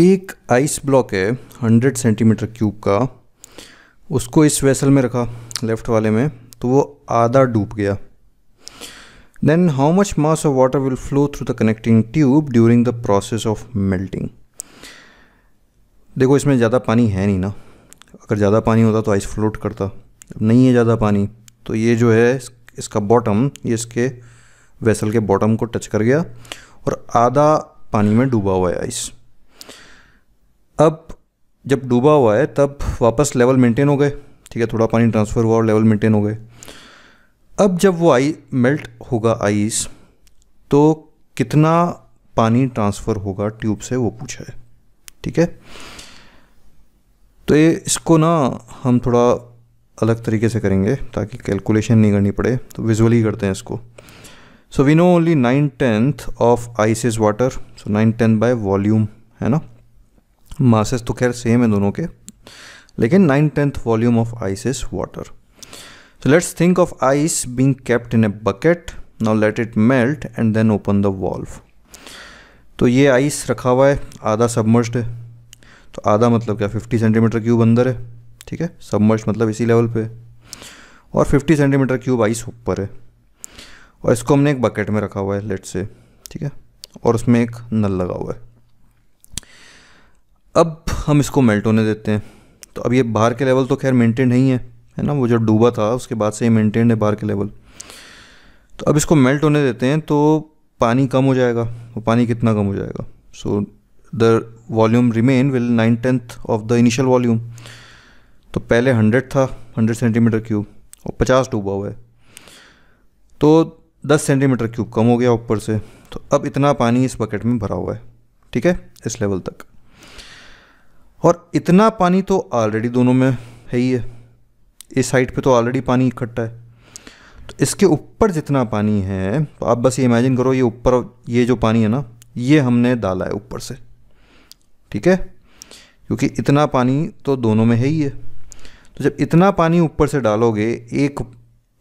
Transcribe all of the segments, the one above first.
एक ice block है 100 centimetre cube का उसको इस वेसल में रखा लेफ़्ट वाले में तो वो आधा डूब गया then how much mass of water will flow through the connecting tube during the process of melting देखो इसमें ज़्यादा पानी है नहीं ना अगर ज़्यादा पानी होता तो आइस फ्लोट करता नहीं है ज़्यादा पानी तो ये जो है इसका बॉटम ये इसके वेसल के बॉटम को टच कर गया और आधा पानी में डूबा हुआ है आइस अब जब डूबा हुआ है तब वापस लेवल मेंटेन हो गए ठीक है थोड़ा पानी ट्रांसफ़र हुआ और लेवल मेंटेन हो गए अब जब वो आई मेल्ट होगा आइस तो कितना पानी ट्रांसफ़र होगा ट्यूब से वो पूछा है ठीक है तो ये इसको ना हम थोड़ा अलग तरीके से करेंगे ताकि कैलकुलेशन नहीं करनी पड़े तो विजुअली करते हैं इसको so we know only nine tenth of ice is water so nine tenth by volume है ना मासेस तो खैर सेम है दोनों के लेकिन nine tenth volume of ice is water so let's think of ice being kept in a bucket now let it melt and then open the valve तो ये आइस रखा हुआ है आधा सबमर्स्ड है तो आधा मतलब क्या 50 सेंटीमीटर क्यूब अंदर है ठीक है सबमर्स्ड मतलब इसी लेवल पे और 50 सेंटीमीटर क्यूब आइस ऊपर है और इसको हमने एक बकेट में रखा हुआ है लेट से ठीक है और उसमें एक नल लगा हुआ है अब हम इसको मेल्ट होने देते हैं तो अब ये बाहर के लेवल तो खैर मेंटेन नहीं है है ना वो जब डूबा था उसके बाद से ये मेंटेन है बाहर के लेवल तो अब इसको मेल्ट होने देते हैं तो पानी कम हो जाएगा वो पानी कितना कम हो जाएगा so the volume remain will nine tenth of the initial volume तो पहले हंड्रेड था हंड्रेड सेंटीमीटर क्यूब और पचास डूबा हुआ है तो दस सेंटीमीटर क्यूब कम हो गया ऊपर से तो अब इतना पानी इस बकेट में भरा हुआ है ठीक है इस लेवल तक और इतना पानी तो ऑलरेडी दोनों में है ही है इस साइड पे तो ऑलरेडी पानी इकट्ठा है तो इसके ऊपर जितना पानी है तो आप बस ये इमेजिन करो ये ऊपर ये जो पानी है ना ये हमने डाला है ऊपर से ठीक है क्योंकि इतना पानी तो दोनों में है ही है तो जब इतना पानी ऊपर से डालोगे एक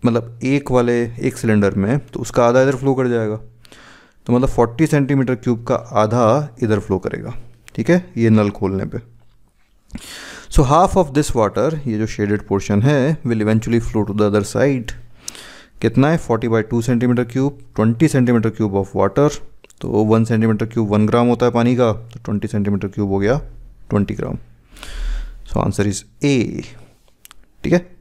मतलब एक वाले एक सिलेंडर में तो उसका आधा इधर फ्लो कर जाएगा तो मतलब 40 सेंटीमीटर क्यूब का आधा इधर फ्लो करेगा ठीक है ये नल खोलने पे so half of this water ये जो शेडेड पोर्शन है will eventually flow to the other side कितना है 40 by two centimetre cube 20 centimetre cube of water तो 1 सेंटीमीटर क्यूब 1 ग्राम होता है पानी का तो 20 सेंटीमीटर क्यूब हो गया 20 ग्राम सो आंसर इज ए ठीक है